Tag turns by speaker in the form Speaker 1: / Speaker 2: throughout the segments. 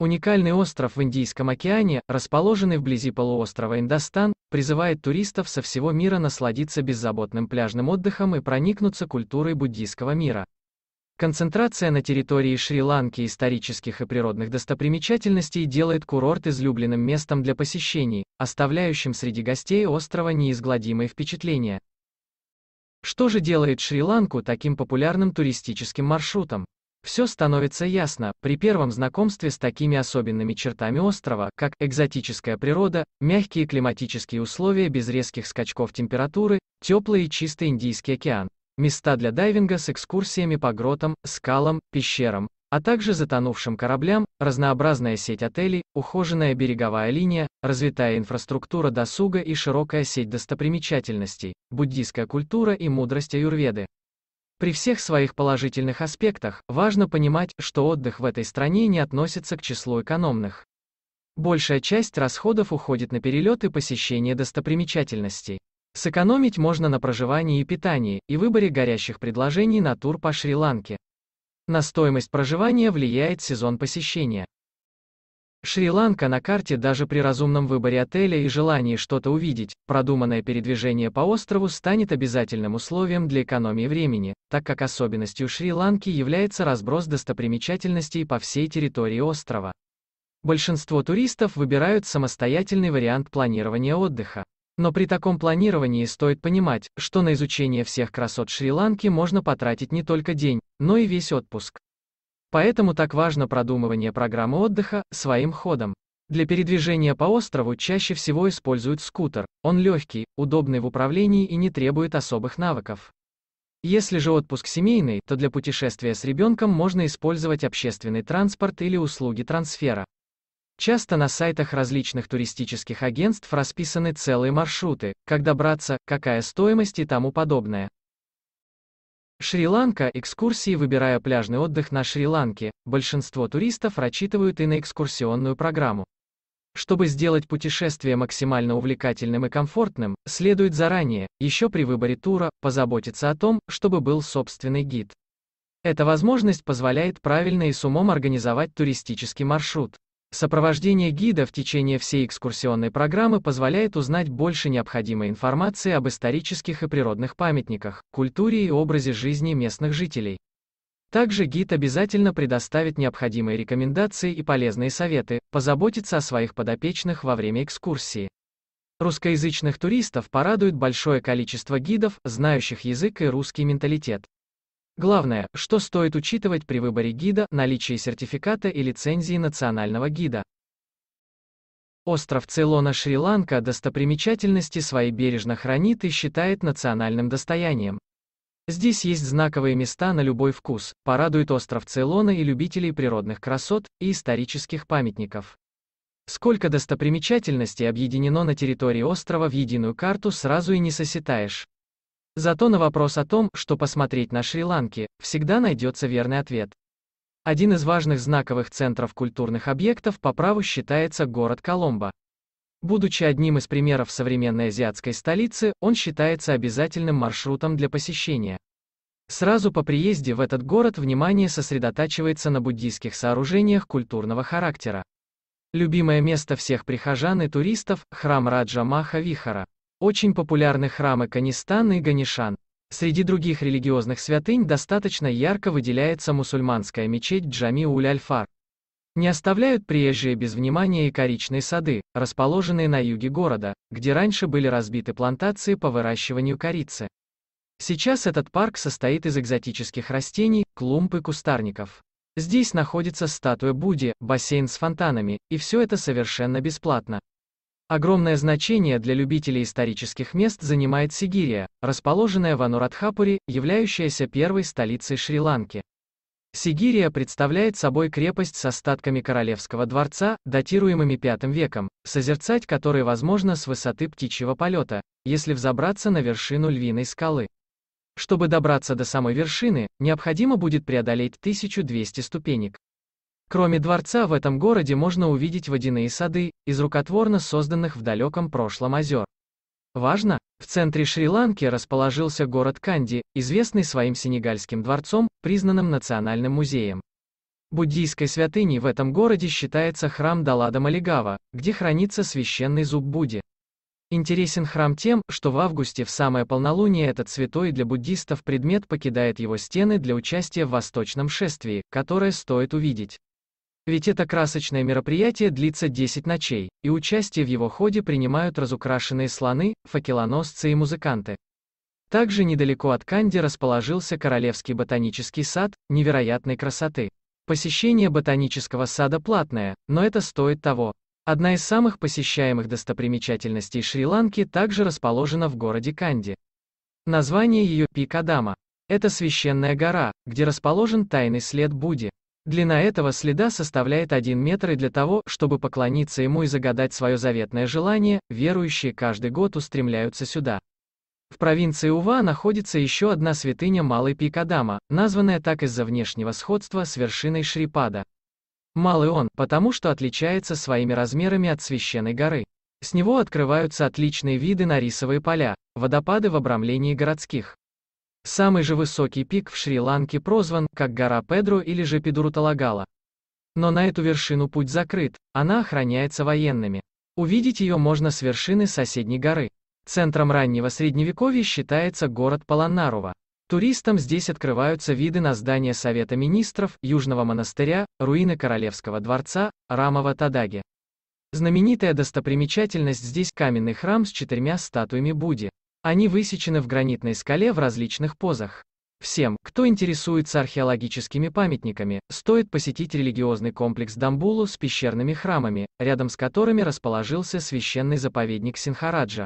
Speaker 1: Уникальный остров в Индийском океане, расположенный вблизи полуострова Индостан, призывает туристов со всего мира насладиться беззаботным пляжным отдыхом и проникнуться культурой буддийского мира. Концентрация на территории Шри-Ланки исторических и природных достопримечательностей делает курорт излюбленным местом для посещений, оставляющим среди гостей острова неизгладимые впечатления. Что же делает Шри-Ланку таким популярным туристическим маршрутом? Все становится ясно при первом знакомстве с такими особенными чертами острова, как экзотическая природа, мягкие климатические условия без резких скачков температуры, теплый и чистый Индийский океан, места для дайвинга с экскурсиями по гротам, скалам, пещерам, а также затонувшим кораблям, разнообразная сеть отелей, ухоженная береговая линия, развитая инфраструктура досуга и широкая сеть достопримечательностей, буддийская культура и мудрость аюрведы. При всех своих положительных аспектах важно понимать, что отдых в этой стране не относится к числу экономных. Большая часть расходов уходит на перелет и посещение достопримечательностей. Сэкономить можно на проживании и питании, и выборе горящих предложений на тур по Шри-Ланке. На стоимость проживания влияет сезон посещения. Шри-Ланка на карте даже при разумном выборе отеля и желании что-то увидеть, продуманное передвижение по острову станет обязательным условием для экономии времени, так как особенностью Шри-Ланки является разброс достопримечательностей по всей территории острова. Большинство туристов выбирают самостоятельный вариант планирования отдыха. Но при таком планировании стоит понимать, что на изучение всех красот Шри-Ланки можно потратить не только день, но и весь отпуск. Поэтому так важно продумывание программы отдыха своим ходом. Для передвижения по острову чаще всего используют скутер. Он легкий, удобный в управлении и не требует особых навыков. Если же отпуск семейный, то для путешествия с ребенком можно использовать общественный транспорт или услуги трансфера. Часто на сайтах различных туристических агентств расписаны целые маршруты, как добраться, какая стоимость и тому подобное. Шри-Ланка, экскурсии Выбирая пляжный отдых на Шри-Ланке, большинство туристов рассчитывают и на экскурсионную программу. Чтобы сделать путешествие максимально увлекательным и комфортным, следует заранее, еще при выборе тура, позаботиться о том, чтобы был собственный гид. Эта возможность позволяет правильно и с умом организовать туристический маршрут. Сопровождение гида в течение всей экскурсионной программы позволяет узнать больше необходимой информации об исторических и природных памятниках, культуре и образе жизни местных жителей. Также гид обязательно предоставит необходимые рекомендации и полезные советы, позаботится о своих подопечных во время экскурсии. Русскоязычных туристов порадует большое количество гидов, знающих язык и русский менталитет. Главное, что стоит учитывать при выборе гида, наличие сертификата и лицензии национального гида. Остров Цейлона Шри-Ланка достопримечательности свои бережно хранит и считает национальным достоянием. Здесь есть знаковые места на любой вкус, порадует остров Цейлона и любителей природных красот и исторических памятников. Сколько достопримечательностей объединено на территории острова в единую карту сразу и не сосчитаешь. Зато на вопрос о том, что посмотреть на Шри-Ланке, всегда найдется верный ответ. Один из важных знаковых центров культурных объектов по праву считается город Коломбо. Будучи одним из примеров современной азиатской столицы, он считается обязательным маршрутом для посещения. Сразу по приезде в этот город внимание сосредотачивается на буддийских сооружениях культурного характера. Любимое место всех прихожан и туристов – храм Раджа Маха Вихара. Очень популярны храмы Канистан и Ганишан. Среди других религиозных святынь достаточно ярко выделяется мусульманская мечеть Джами Уль-Альфар. Не оставляют приезжие без внимания и коричные сады, расположенные на юге города, где раньше были разбиты плантации по выращиванию корицы. Сейчас этот парк состоит из экзотических растений, клумб и кустарников. Здесь находится статуя Будди, бассейн с фонтанами, и все это совершенно бесплатно. Огромное значение для любителей исторических мест занимает Сигирия, расположенная в Анурадхапуре, являющаяся первой столицей Шри-Ланки. Сигирия представляет собой крепость с остатками королевского дворца, датируемыми V веком, созерцать которые возможно с высоты птичьего полета, если взобраться на вершину львиной скалы. Чтобы добраться до самой вершины, необходимо будет преодолеть 1200 ступенек. Кроме дворца в этом городе можно увидеть водяные сады, из рукотворно созданных в далеком прошлом озер. Важно, в центре Шри-Ланки расположился город Канди, известный своим сенегальским дворцом, признанным национальным музеем. Буддийской святыней в этом городе считается храм Далада Малигава, где хранится священный зуб Будди. Интересен храм тем, что в августе в самое полнолуние этот святой для буддистов предмет покидает его стены для участия в восточном шествии, которое стоит увидеть. Ведь это красочное мероприятие длится 10 ночей, и участие в его ходе принимают разукрашенные слоны, факелоносцы и музыканты. Также недалеко от Канди расположился Королевский ботанический сад, невероятной красоты. Посещение ботанического сада платное, но это стоит того. Одна из самых посещаемых достопримечательностей Шри-Ланки также расположена в городе Канди. Название ее Пик Адама. Это священная гора, где расположен тайный след Будды. Длина этого следа составляет 1 метр и для того, чтобы поклониться ему и загадать свое заветное желание, верующие каждый год устремляются сюда. В провинции Ува находится еще одна святыня Малый Пик названная так из-за внешнего сходства с вершиной Шрипада. Малый он, потому что отличается своими размерами от священной горы. С него открываются отличные виды на рисовые поля, водопады в обрамлении городских. Самый же высокий пик в Шри-Ланке прозван, как гора Педро или же Педуруталагала. Но на эту вершину путь закрыт, она охраняется военными. Увидеть ее можно с вершины соседней горы. Центром раннего средневековья считается город Паланарува. Туристам здесь открываются виды на здание Совета Министров, Южного монастыря, руины Королевского дворца, Рамова Тадаги. Знаменитая достопримечательность здесь каменный храм с четырьмя статуями Будды. Они высечены в гранитной скале в различных позах. Всем, кто интересуется археологическими памятниками, стоит посетить религиозный комплекс Дамбулу с пещерными храмами, рядом с которыми расположился священный заповедник Синхараджа.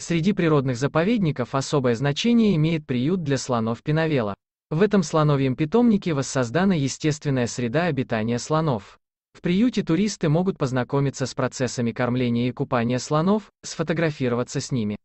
Speaker 1: Среди природных заповедников особое значение имеет приют для слонов Пиновела. В этом слоновьем питомнике воссоздана естественная среда обитания слонов. В приюте туристы могут познакомиться с процессами кормления и купания слонов, сфотографироваться с ними.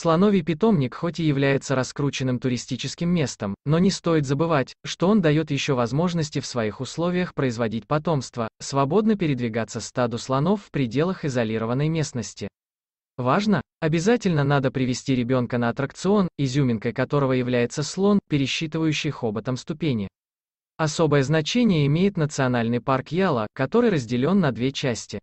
Speaker 1: Слоновий питомник хоть и является раскрученным туристическим местом, но не стоит забывать, что он дает еще возможности в своих условиях производить потомство, свободно передвигаться стаду слонов в пределах изолированной местности. Важно, обязательно надо привести ребенка на аттракцион, изюминкой которого является слон, пересчитывающий хоботом ступени. Особое значение имеет национальный парк Яла, который разделен на две части.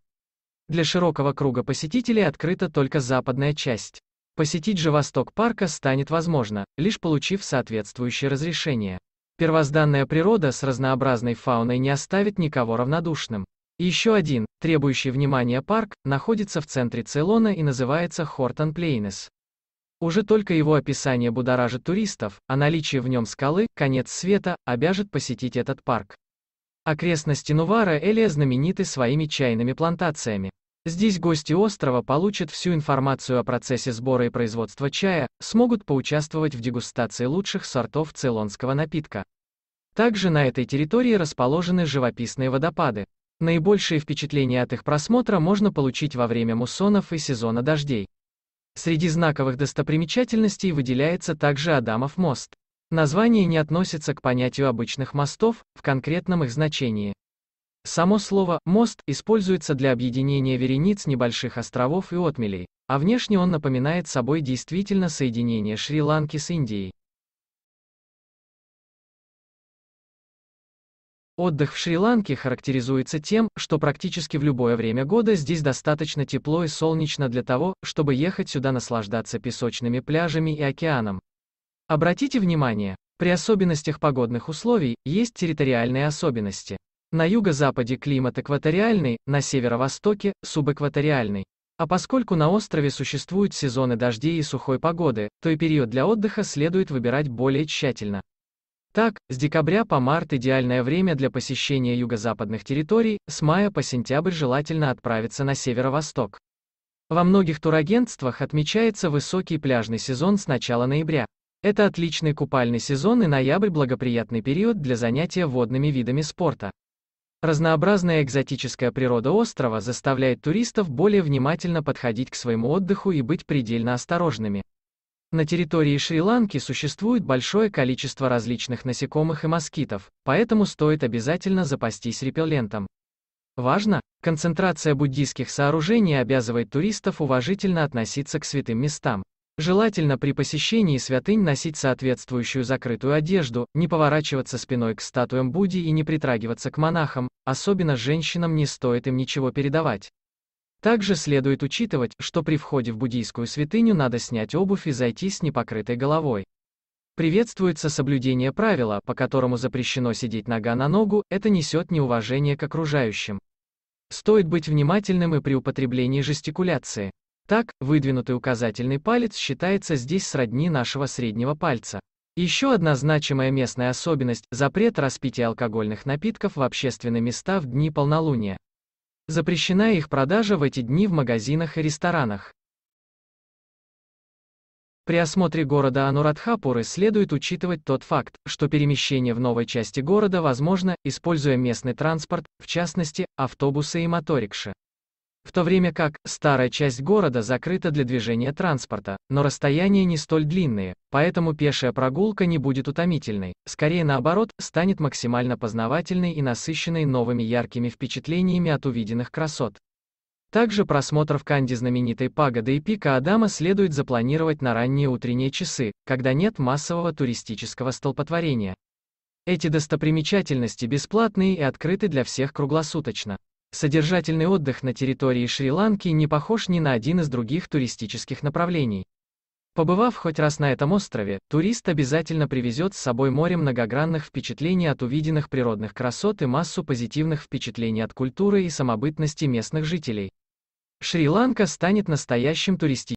Speaker 1: Для широкого круга посетителей открыта только западная часть. Посетить же восток парка станет возможно, лишь получив соответствующее разрешение. Первозданная природа с разнообразной фауной не оставит никого равнодушным. Еще один, требующий внимания парк, находится в центре Цейлона и называется Хортон Плейнес. Уже только его описание будоражит туристов, а наличие в нем скалы, конец света, обяжет посетить этот парк. Окрестности Нувара Элия знамениты своими чайными плантациями. Здесь гости острова получат всю информацию о процессе сбора и производства чая, смогут поучаствовать в дегустации лучших сортов цейлонского напитка. Также на этой территории расположены живописные водопады. Наибольшие впечатления от их просмотра можно получить во время муссонов и сезона дождей. Среди знаковых достопримечательностей выделяется также Адамов мост. Название не относится к понятию обычных мостов, в конкретном их значении. Само слово «мост» используется для объединения верениц небольших островов и отмелей, а внешне он напоминает собой действительно соединение Шри-Ланки с Индией. Отдых в Шри-Ланке характеризуется тем, что практически в любое время года здесь достаточно тепло и солнечно для того, чтобы ехать сюда наслаждаться песочными пляжами и океаном. Обратите внимание, при особенностях погодных условий есть территориальные особенности. На юго-западе климат экваториальный, на северо-востоке – субэкваториальный. А поскольку на острове существуют сезоны дождей и сухой погоды, то и период для отдыха следует выбирать более тщательно. Так, с декабря по март идеальное время для посещения юго-западных территорий, с мая по сентябрь желательно отправиться на северо-восток. Во многих турагентствах отмечается высокий пляжный сезон с начала ноября. Это отличный купальный сезон и ноябрь благоприятный период для занятия водными видами спорта. Разнообразная экзотическая природа острова заставляет туристов более внимательно подходить к своему отдыху и быть предельно осторожными. На территории Шри-Ланки существует большое количество различных насекомых и москитов, поэтому стоит обязательно запастись репеллентом. Важно, концентрация буддийских сооружений обязывает туристов уважительно относиться к святым местам. Желательно при посещении святынь носить соответствующую закрытую одежду, не поворачиваться спиной к статуям Будди и не притрагиваться к монахам, особенно женщинам не стоит им ничего передавать. Также следует учитывать, что при входе в буддийскую святыню надо снять обувь и зайти с непокрытой головой. Приветствуется соблюдение правила, по которому запрещено сидеть нога на ногу, это несет неуважение к окружающим. Стоит быть внимательным и при употреблении жестикуляции. Так, выдвинутый указательный палец считается здесь сродни нашего среднего пальца. Еще одна значимая местная особенность – запрет распития алкогольных напитков в общественные места в дни полнолуния. Запрещена их продажа в эти дни в магазинах и ресторанах. При осмотре города Анурадхапуры следует учитывать тот факт, что перемещение в новой части города возможно, используя местный транспорт, в частности, автобусы и моторикши. В то время как старая часть города закрыта для движения транспорта, но расстояния не столь длинные, поэтому пешая прогулка не будет утомительной, скорее наоборот, станет максимально познавательной и насыщенной новыми яркими впечатлениями от увиденных красот. Также просмотр в Канде знаменитой пагоды и пика Адама следует запланировать на ранние утренние часы, когда нет массового туристического столпотворения. Эти достопримечательности бесплатные и открыты для всех круглосуточно. Содержательный отдых на территории Шри-Ланки не похож ни на один из других туристических направлений. Побывав хоть раз на этом острове, турист обязательно привезет с собой море многогранных впечатлений от увиденных природных красот и массу позитивных впечатлений от культуры и самобытности местных жителей. Шри-Ланка станет настоящим туристическим